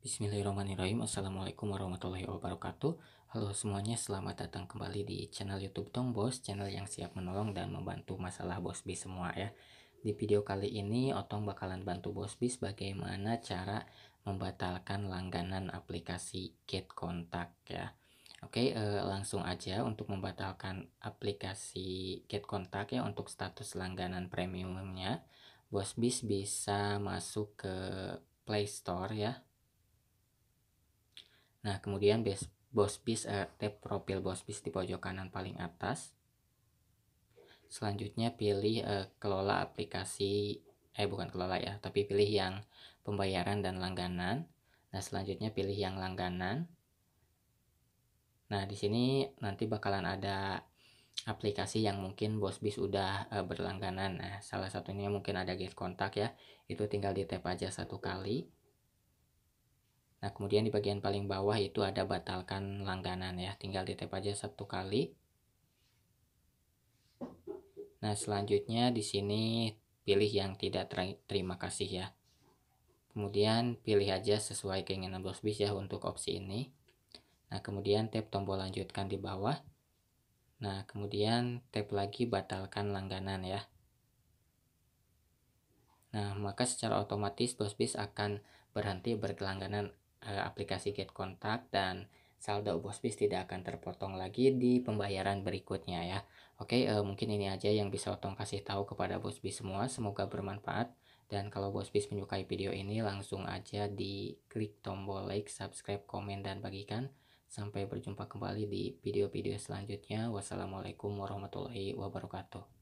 Bismillahirrahmanirrahim Assalamualaikum warahmatullahi wabarakatuh Halo semuanya selamat datang kembali di channel youtube Tong Bos Channel yang siap menolong dan membantu masalah Bos Bis semua ya Di video kali ini Otong bakalan bantu Bos Bis bagaimana cara membatalkan langganan aplikasi Get Kontak ya Oke eh, langsung aja untuk membatalkan aplikasi Get Kontak ya untuk status langganan premiumnya Bos Bis bisa masuk ke Play Store ya Nah, kemudian base, boss piece eh, tab profil boss piece di pojok kanan paling atas. Selanjutnya pilih eh, kelola aplikasi eh bukan kelola ya, tapi pilih yang pembayaran dan langganan. Nah, selanjutnya pilih yang langganan. Nah, di sini nanti bakalan ada aplikasi yang mungkin Bosbis udah e, berlangganan. Nah, salah satunya mungkin ada get kontak ya. Itu tinggal di tap aja satu kali. Nah, kemudian di bagian paling bawah itu ada batalkan langganan ya. Tinggal di-tap aja satu kali. Nah, selanjutnya di sini pilih yang tidak terima kasih ya. Kemudian pilih aja sesuai keinginan bos bis ya untuk opsi ini. Nah, kemudian tap tombol lanjutkan di bawah. Nah, kemudian tap lagi batalkan langganan ya. Nah, maka secara otomatis bos bis akan berhenti berlangganan uh, aplikasi Get Kontak dan saldo bosbis tidak akan terpotong lagi di pembayaran berikutnya ya. Oke, eh, mungkin ini aja yang bisa Otong kasih tahu kepada bosbis semua. Semoga bermanfaat. Dan kalau bosbis menyukai video ini, langsung aja di klik tombol like, subscribe, komen, dan bagikan. Sampai berjumpa kembali di video-video selanjutnya. Wassalamualaikum warahmatullahi wabarakatuh.